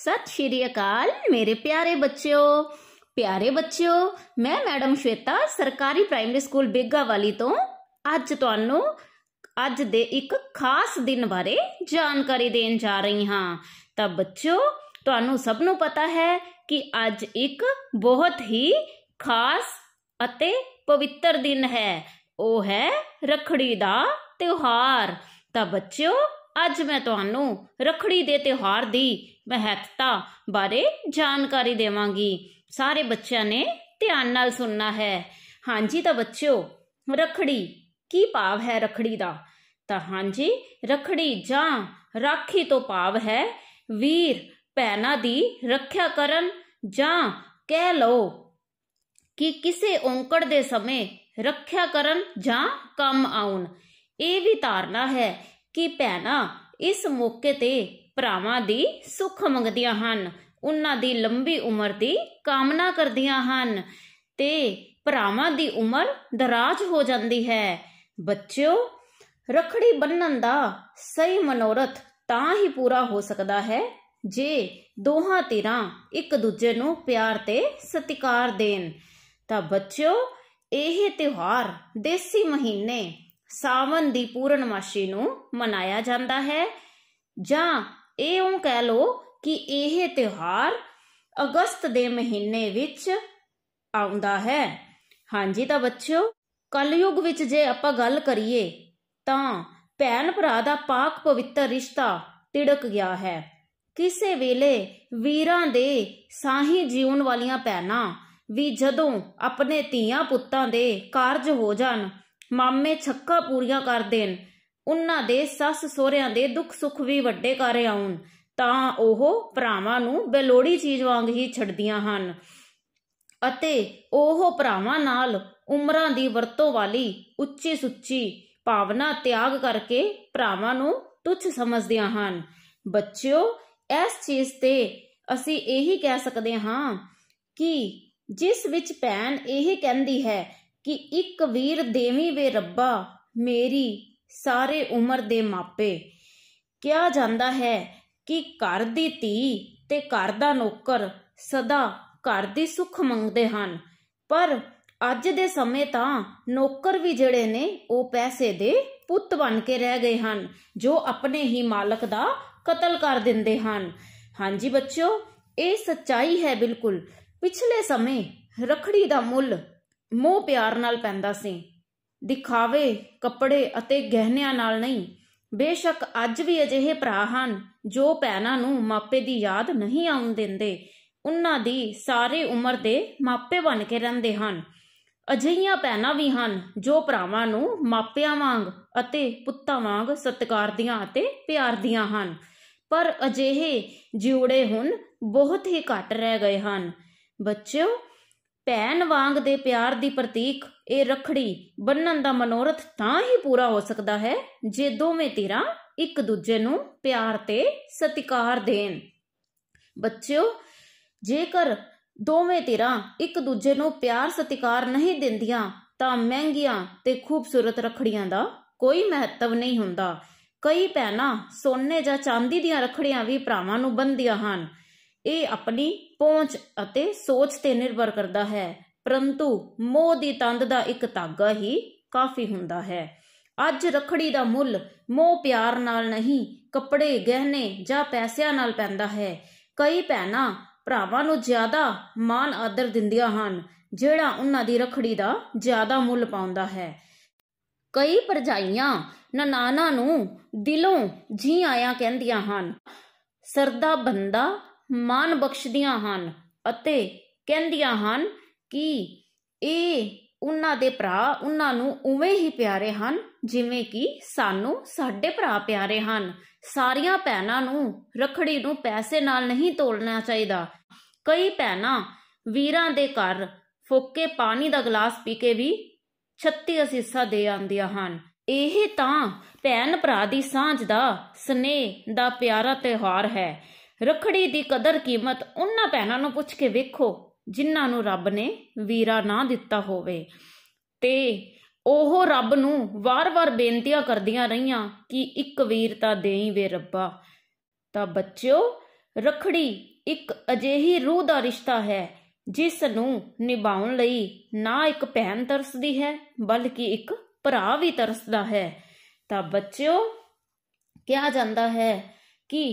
ਸਤਿ ਸ਼੍ਰੀ ਅਕਾਲ ਮੇਰੇ ਪਿਆਰੇ ਬੱਚਿਓ ਪਿਆਰੇ ਬੱਚਿਓ ਮੈਂ ਮੈਡਮ ਸ਼ਵੇਤਾ ਸਰਕਾਰੀ ਪ੍ਰਾਇਮਰੀ ਸਕੂਲ ਵਾਲੀ ਤੋਂ ਅੱਜ ਤੁਹਾਨੂੰ ਅੱਜ ਦੇ ਇੱਕ ਖਾਸ ਦਿਨ ਬਾਰੇ ਜਾਣਕਾਰੀ ਦੇਣ ਜਾ ਰਹੀ ਹਾਂ ਤਾਂ ਬੱਚਿਓ ਤੁਹਾਨੂੰ ਸਭ ਨੂੰ ਪਤਾ ਹੈ ਕਿ ਅੱਜ ਇੱਕ ਬਹੁਤ ਹੀ ਖਾਸ ਅਤੇ ਪਵਿੱਤਰ ਦਿਨ ਹੈ ਉਹ ਹੈ ਰਖੜੀ ਦਾ ਤਿਉਹਾਰ ਤਾਂ ਬੱਚਿਓ ਅੱਜ ਮੈਂ ਤੁਹਾਨੂੰ ਰਖੜੀ ਦੇ ਤਿਉਹਾਰ ਦੀ ਮਹੱਤਤਾ ਬਾਰੇ ਜਾਣਕਾਰੀ ਦੇਵਾਂਗੀ ਸਾਰੇ ਬੱਚਿਆਂ ਨੇ ਧਿਆਨ ਨਾਲ ਸੁਣਨਾ ਹੈ ਹਾਂਜੀ ਤਾਂ ਬੱਚਿਓ ਰਖੜੀ ਕੀ ਭਾਵ ਹੈ ਰਖੜੀ ਦਾ ਤਾਂ ਹਾਂਜੀ ਰਖੜੀ ਜਾਂ ਰਾਖੀ ਤੋਂ ਭਾਵ ਹੈ ਵੀਰ ਪੈਨਾ ਦੀ ਰੱਖਿਆ ਕਰਨ ਜਾਂ ਕਹਿ ਲਓ ਕਿ ਕਿਸੇ ਔਂਕੜ ਦੇ ਸਮੇਂ ਰੱਖਿਆ ਕਰਨ ਜਾਂ ਕੰਮ ਆਉਣ ਇਹ ਵੀ ਧਾਰਨਾ ਹੈ ਕਿ ਪੈਨਾ ਇਸ ਮੌਕੇ ਤੇ ਭਰਾਵਾਂ ਦੀ ਸੁੱਖ ਮੰਗਦੀਆਂ ਹਨ ਉਹਨਾਂ ਦੀ ਲੰਬੀ ਉਮਰ ਦੀ ਕਾਮਨਾ ਕਰਦੀਆਂ ਹਨ ਤੇ ਭਰਾਵਾਂ ਦੀ ਉਮਰ ਦਰਾਜ ਹੋ ਜਾਂਦੀ ਹੈ ਬੱਚਿਓ ਰਖੜੀ ਬੰਨਣ ਦਾ ਸਹੀ ਮਨੋਰਥ ਤਾਂ ਹੀ ਪੂਰਾ ਹੋ ਸਕਦਾ ਹੈ ਜੇ ਦੋਹਾਂ ਧਿਰਾਂ ਇੱਕ ਦੂਜੇ ਨੂੰ ਪਿਆਰ ਤੇ ਸਤਿਕਾਰ ਦੇਣ ਤਾਂ ਬੱਚਿਓ ਇਹ ਤਿਉਹਾਰ ਦੇਸੀ ਮਹੀਨੇ ਸਾਵਨ ਦੀ ਪੂਰਨਮਾਸ਼ੀ ਨੂੰ ਮਨਾਇਆ ਜਾਂਦਾ ਹੈ ਜਾਂ ਇਹ ਉਹ ਕਹਿ ਲੋ ਕਿ ਇਹ ਤਿਹਾਰ ਅਗਸਤ ਦੇ ਮਹੀਨੇ ਵਿੱਚ ਆਉਂਦਾ ਹੈ ਹਾਂਜੀ ਤਾਂ ਬੱਚਿਓ ਕਲਯੁਗ ਵਿੱਚ ਜੇ ਆਪਾਂ ਗੱਲ ਕਰੀਏ ਤਾਂ ਭੈਣ ਭਰਾ ਦਾ ਪਾਕ ਪਵਿੱਤਰ ਰਿਸ਼ਤਾ ਟਿੜਕ ਗਿਆ ਹੈ ਕਿਸੇ ਵੇਲੇ ਵੀਰਾਂ ਦੇ ਸਾਹੀ ਜੀਉਣ ਵਾਲੀਆਂ ਪੈਣਾ ਵੀ ਜਦੋਂ ਆਪਣੇ ਧੀਆਂ ਪੁੱਤਾਂ ਦੇ ਕਾਰਜ ਹੋ ਜਾਣ ਮਾਮੇ ਛੱਕਾ ਪੂਰੀਆਂ ਕਰ ਦੇਣ ਉਹਨਾਂ ਦੇ ਸੱਸ ਸਹੁਰਿਆਂ ਦੇ ਦੁੱਖ ਸੁੱਖ ਵੀ ਵੱਡੇ ਕਰ ਆਉਣ ਤਾਂ ਉਹ ਭਰਾਵਾਂ ਨੂੰ ਬੇਲੋੜੀ ਚੀਜ਼ ਵਾਂਗ ਹੀ ਛੱਡਦੀਆਂ ਹਨ ਅਤੇ ਉਹ ਭਰਾਵਾਂ ਨਾਲ ਉਮਰਾਂ ਦੀ ਵਰਤੋਂ ਵਾਲੀ ਉੱਚੀ ਸੁੱਚੀ ਭਾਵਨਾ ਤਿਆਗ ਕਰਕੇ ਭਰਾਵਾਂ ਨੂੰ ਤੁੱਛ ਸਮਝਦੀਆਂ ਹਨ ਬੱਚਿਓ ਇਸ ਚੀਜ਼ ਤੇ ਅਸੀਂ ਇਹੀ ਕਹਿ ਸਕਦੇ ਹਾਂ ਕਿ ਜਿਸ ਵਿੱਚ ਭੈਣ ਇਹ ਕਹਿੰਦੀ ਹੈ ਕਿ ਇੱਕ ਵੀਰ ਦੇਵੀ ਵੇ ਰੱਬਾ ਮੇਰੀ ਸਾਰੇ ਉਮਰ ਦੇ ਮਾਪੇ ਕਿਹਾ ਜਾਂਦਾ ਹੈ ਕਿ ਘਰ ਦੀ ਧੀ ਤੇ ਘਰ ਦਾ ਨੌਕਰ ਸਦਾ ਘਰ ਦੀ ਸੁੱਖ ਮੰਗਦੇ ਹਨ ਪਰ ਅੱਜ ਦੇ ਸਮੇਂ ਤਾਂ ਨੌਕਰ ਵੀ ਜਿਹੜੇ ਨੇ ਉਹ ਪੈਸੇ ਦੇ ਪੁੱਤ ਬਣ ਕੇ ਰਹਿ ਗਏ ਹਨ ਜੋ ਆਪਣੇ ਹੀ ਮਾਲਕ ਦਾ ਕਤਲ ਕਰ ਦਿੰਦੇ ਹਨ ਹਾਂਜੀ ਬੱਚਿਓ ਇਹ ਸੱਚਾਈ ਹੈ ਬਿਲਕੁਲ ਪਿਛਲੇ ਸਮੇਂ ਰਖੜੀ ਦਾ ਮੁੱਲ ਮੋਹ ਪਿਆਰ ਨਾਲ ਪੈਂਦਾ ਸੀ ਦਿਖਾਵੇ ਕੱਪੜੇ ਅਤੇ ਗਹਿਣਿਆਂ ਨਾਲ ਨਹੀਂ ਬੇਸ਼ੱਕ ਅੱਜ ਵੀ ਅਜਿਹੇ ਭਰਾ ਹਨ ਜੋ ਪੈਨਾ ਨੂੰ ਮਾਪੇ ਦੀ ਯਾਦ ਨਹੀਂ ਆਉਣ ਦਿੰਦੇ ਉਹਨਾਂ ਦੀ ਸਾਰੀ ਉਮਰ ਦੇ ਮਾਪੇ ਬਣ ਕੇ ਰਹਿੰਦੇ ਹਨ ਅਜਿਹੀਆਂ ਪੈਨਾ ਵੀ ਹਨ ਜੋ ਭਰਾਵਾਂ ਨੂੰ ਮਾਪਿਆਂ ਵਾਂਗ ਅਤੇ ਪੁੱਤਾਂ ਵਾਂਗ ਸਤਿਕਾਰਦੀਆਂ ਅਤੇ ਪਿਆਰਦੀਆਂ ਹਨ ਪਰ ਅਜਿਹੇ ਜਿਉੜੇ ਹੁਣ ਬਹੁਤ ਹੀ ਘੱਟ ਰਹਿ ਗਏ ਹਨ ਬੱਚਿਓ ਭੈਣ ਵਾਂਗ ਦੇ ਪਿਆਰ ਦੀ ਪ੍ਰਤੀਕ ਇਹ ਰਖੜੀ ਬੰਨਣ ਦਾ ਮਨੋਰਥ ਤਾਂ ਹੀ ਪੂਰਾ ਹੋ ਸਕਦਾ ਹੈ ਜੇ ਦੋਵੇਂ ਧਿਰਾਂ ਇੱਕ ਦੂਜੇ ਨੂੰ ਪਿਆਰ ਤੇ ਸਤਿਕਾਰ ਦੇਣ ਬੱਚਿਓ ਜੇਕਰ ਦੋਵੇਂ ਧਿਰਾਂ ਇੱਕ ਦੂਜੇ ਨੂੰ ਪਿਆਰ ਸਤਿਕਾਰ ਨਹੀਂ ਦਿੰਦੀਆਂ ਤਾਂ ਮਹਿੰਗੀਆਂ ਤੇ ਖੂਬਸੂਰਤ ਰਖੜੀਆਂ ਦਾ ਕੋਈ ਮਹੱਤਵ ਨਹੀਂ ਹੁੰਦਾ ਕਈ ਪੈਣਾ ਸੋਨੇ ਜਾਂ ਚਾਂਦੀ ਦੀਆਂ ਰਖੜੀਆਂ ਵੀ ਭਰਾਵਾਂ ਨੂੰ ਬੰਦੀਆਂ ਹਨ ਇਹ ਆਪਣੀ ਪਹੁੰਚ ਅਤੇ ਸੋਚ ਤੇ ਨਿਰਭਰ ਕਰਦਾ ਹੈ ਪਰੰਤੂ ਮੋਹ ਦੀ ਤੰਦ ਦਾ ਇੱਕ ਧਾਗਾ ਹੀ ਕਾਫੀ ਹੁੰਦਾ ਹੈ ਅੱਜ ਰਖੜੀ ਦਾ ਮੁੱਲ ਮੋਹ ਪਿਆਰ ਨਾਲ ਨਹੀਂ ਕੱਪੜੇ ਗਹਿਣੇ ਜਾਂ ਪੈਸਿਆਂ ਨਾਲ ਪੈਂਦਾ ਹੈ ਕਈ ਭੈਣਾਂ ਭਰਾਵਾਂ ਨੂੰ ਜ਼ਿਆਦਾ ਮਾਨ ਆਦਰ ਦਿੰਦੀਆਂ ਹਨ ਜਿਹੜਾ ਉਹਨਾਂ ਦੀ ਰਖੜੀ ਦਾ ਜ਼ਿਆਦਾ ਮੁੱਲ ਪਾਉਂਦਾ ਹੈ ਕਈ ਪਰਜਾਈਆਂ ਨਨਾਨਾ ਨੂੰ ਦਿਲੋਂ ਜੀ ਆਇਆਂ ਕਹਿੰਦੀਆਂ ਹਨ ਸਰਦਾ ਬੰਦਾ ਮਾਨ ਬਖਸ਼ਦੀਆਂ ਹਨ ਅਤੇ ਕਹਿੰਦੀਆਂ ਹਨ ਕਿ ਇਹ ਉਹਨਾਂ ਦੇ ਭਰਾ ਉਹਨਾਂ ਨੂੰ ਉਵੇਂ ਹੀ ਪਿਆਰੇ ਹਨ ਜਿਵੇਂ ਕਿ ਸਾਨੂੰ ਸਾਡੇ ਭਰਾ ਪਿਆਰੇ ਹਨ ਸਾਰੀਆਂ ਭੈਣਾਂ ਨੂੰ ਰਖੜੀ ਨੂੰ ਪੈਸੇ ਨਾਲ ਨਹੀਂ ਤੋਲਣਾ ਚਾਹੀਦਾ ਕਈ ਭੈਣਾਂ ਵੀਰਾਂ ਦੇ ਘਰ ਫੋਕੇ ਪਾਣੀ ਦਾ ਗਲਾਸ ਪੀ ਕੇ ਵੀ 36 ਅਸੀਸਾਂ ਦੇ ਆਂਦੀਆਂ ਹਨ ਇਹ ਤਾਂ ਭੈਣ ਭਰਾ ਦੀ ਸਾਂਝ ਦਾ ਸਨੇਹ ਦਾ ਪਿਆਰਾ ਤਿਉਹਾਰ ਹੈ ਰਖੜੀ ਦੀ ਕਦਰ ਕੀਮਤ ਉਹਨਾਂ ਭੈਣਾਂ ਨੂੰ ਪੁੱਛ ਕੇ ਵੇਖੋ ਜਿਨ੍ਹਾਂ ਨੂੰ ਰੱਬ ਨੇ ਵੀਰਾ ਨਾ ਦਿੱਤਾ ਹੋਵੇ ਤੇ ਉਹ ਰੱਬ ਨੂੰ ਵਾਰ-ਵਾਰ ਬੇਨਤੀਆਂ ਕਰਦੀਆਂ ਰਹੀਆਂ ਕਿ ਇੱਕ ਵੀਰ ਤਾਂ ਦੇਈ ਵੇ ਰੱਬਾ ਤਾਂ ਬੱਚਿਓ ਰਖੜੀ ਇੱਕ ਅਜਿਹੀ ਰੂਹ ਦਾ ਰਿਸ਼ਤਾ ਹੈ ਜਿਸ ਨੂੰ ਨਿਭਾਉਣ ਲਈ ਨਾ ਇੱਕ ਭੈਣ ਤਰਸਦੀ ਹੈ ਬਲਕਿ ਇੱਕ ਭਰਾ ਵੀ ਤਰਸਦਾ ਹੈ ਤਾਂ ਬੱਚਿਓ ਕਿਹਾ ਜਾਂਦਾ ਹੈ ਕਿ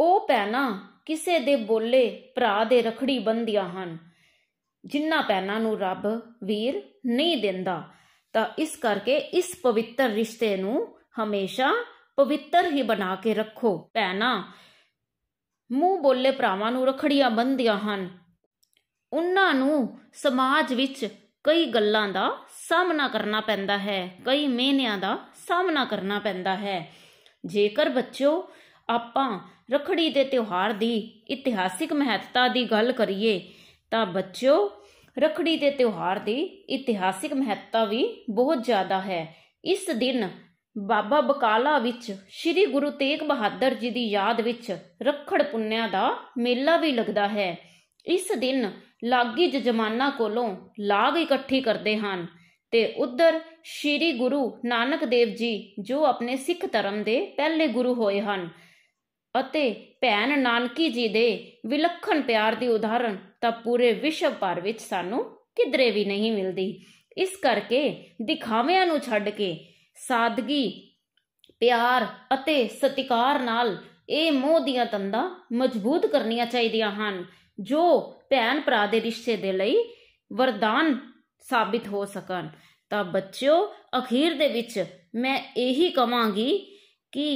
ਉਹ ਪੈਣਾ ਕਿਸੇ ਦੇ ਬੋਲੇ ਭਰਾ ਦੇ ਰਖੜੀ ਬੰਦੀਆਂ ਹਨ ਜਿੰਨਾ ਪੈਣਾ ਨੂੰ ਰੱਬ ਵੀਰ ਨਹੀਂ ਦਿੰਦਾ ਤਾਂ ਇਸ ਕਰਕੇ ਇਸ ਪਵਿੱਤਰ ਰਿਸ਼ਤੇ ਨੂੰ ਹਮੇਸ਼ਾ ਪਵਿੱਤਰ ਹੀ ਬਣਾ ਕੇ ਰੱਖੋ ਪੈਣਾ ਮੂੰਹ ਬੋਲੇ ਭਰਾਵਾਂ ਨੂੰ ਰਖੜੀਆਂ ਬੰਦੀਆਂ ਹਨ ਉਹਨਾਂ ਨੂੰ ਸਮਾਜ ਵਿੱਚ ਕਈ ਗੱਲਾਂ ਦਾ ਸਾਹਮਣਾ ਕਰਨਾ ਪੈਂਦਾ ਹੈ ਕਈ ਮਹੀਨਿਆਂ ਦਾ ਸਾਹਮਣਾ ਕਰਨਾ ਪੈਂਦਾ ਹੈ ਜੇਕਰ ਬੱਚੋ ਆਪਾਂ ਰਖੜੀ ਦੇ ਤਿਉਹਾਰ ਦੀ ਇਤਿਹਾਸਿਕ ਮਹੱਤਤਾ ਦੀ ਗੱਲ ਕਰੀਏ ਤਾਂ ਬੱਚਿਓ ਰਖੜੀ ਦੇ ਤਿਉਹਾਰ ਦੀ ਇਤਿਹਾਸਿਕ ਮਹੱਤਤਾ ਵੀ ਬਹੁਤ ਜ਼ਿਆਦਾ ਹੈ ਇਸ ਦਿਨ ਬਾਬਾ ਬਕਾਲਾ ਵਿੱਚ ਸ੍ਰੀ ਗੁਰੂ ਤੇਗ ਬਹਾਦਰ ਜੀ ਦੀ ਯਾਦ ਵਿੱਚ ਰਖੜ ਪੁੰਨਿਆ ਦਾ ਮੇਲਾ ਵੀ ਲੱਗਦਾ ਹੈ ਇਸ ਦਿਨ ਲਾਗੀ ਜਜਮਾਨਾ ਕੋਲੋਂ ਲਾਗ ਇਕੱਠੀ ਕਰਦੇ ਹਨ ਤੇ ਉਧਰ ਸ੍ਰੀ ਗੁਰੂ ਨਾਨਕ ਦੇਵ ਜੀ ਜੋ ਆਪਣੇ ਸਿੱਖ ਧਰਮ ਦੇ ਪਹਿਲੇ ਗੁਰੂ ਹੋਏ ਹਨ ਅਤੇ ਭੈਣ ਨਾਨਕੀ ਜੀ ਦੇ ਵਿਲੱਖਣ ਪਿਆਰ ਦੀ ਉਦਾਹਰਣ ਤਾਂ ਪੂਰੇ ਵਿਸ਼ਵ ਭਰ ਵਿੱਚ ਸਾਨੂੰ ਕਿਧਰੇ ਵੀ ਨਹੀਂ ਮਿਲਦੀ ਇਸ ਕਰਕੇ ਦਿਖਾਵਿਆਂ ਨੂੰ ਛੱਡ ਕੇ ਸਾਦਗੀ ਪਿਆਰ ਅਤੇ ਸਤਿਕਾਰ ਨਾਲ ਇਹ ਮੋਹ ਦੀਆਂ ਤੰਦਾਂ ਮਜ਼ਬੂਤ ਕਰਨੀਆਂ ਚਾਹੀਦੀਆਂ ਹਨ ਜੋ ਭੈਣ ਭਰਾ ਦੇ ਰਿਸ਼ਤੇ ਦੇ ਲਈ ਵਰਦਾਨ ਸਾਬਿਤ ਹੋ ਸਕਣ ਤਾਂ ਬੱਚਿਓ ਅਖੀਰ ਦੇ ਵਿੱਚ ਮੈਂ ਇਹੀ ਕਵਾਂਗੀ ਕਿ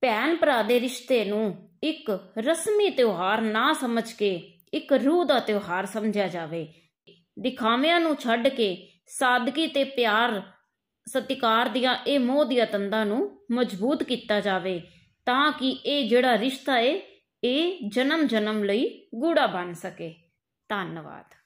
ਭੈਣ ਭਰਾ ਦੇ ਰਿਸ਼ਤੇ ਨੂੰ ਇੱਕ ਰਸਮੀ ਤਿਉਹਾਰ ਨਾ ਸਮਝ ਕੇ ਇੱਕ ਰੂਹ ਦਾ ਤਿਉਹਾਰ ਸਮਝਿਆ ਜਾਵੇ ਦਿਖਾਵਿਆਂ ਨੂੰ ਛੱਡ ਕੇ ਸਾਦਗੀ ਤੇ ਪਿਆਰ ਸਤਿਕਾਰ ਦੀਆਂ ਇਹ ਮੋਹ ਦੀਆਂ ਤੰਦਾਂ ਨੂੰ ਮਜ਼ਬੂਤ ਕੀਤਾ ਜਾਵੇ ਤਾਂ ਕਿ ਇਹ ਜਿਹੜਾ ਰਿਸ਼ਤਾ ਹੈ ਇਹ ਜਨਮ ਜਨਮ ਲਈ ਗੂੜਾ ਬਣ ਸਕੇ ਧੰਨਵਾਦ